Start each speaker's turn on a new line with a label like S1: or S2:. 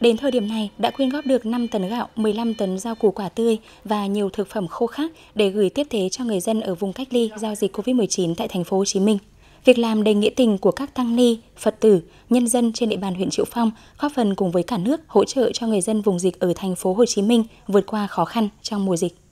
S1: Đến thời điểm này đã quyên góp được 5 tấn gạo, 15 tấn rau củ quả tươi và nhiều thực phẩm khô khác để gửi tiếp tế cho người dân ở vùng cách ly do dịch Covid-19 tại thành phố Hồ Chí Minh. Việc làm đầy nghĩa tình của các tăng ni, Phật tử, nhân dân trên địa bàn huyện Triệu Phong góp phần cùng với cả nước hỗ trợ cho người dân vùng dịch ở thành phố Hồ Chí Minh vượt qua khó khăn trong mùa dịch.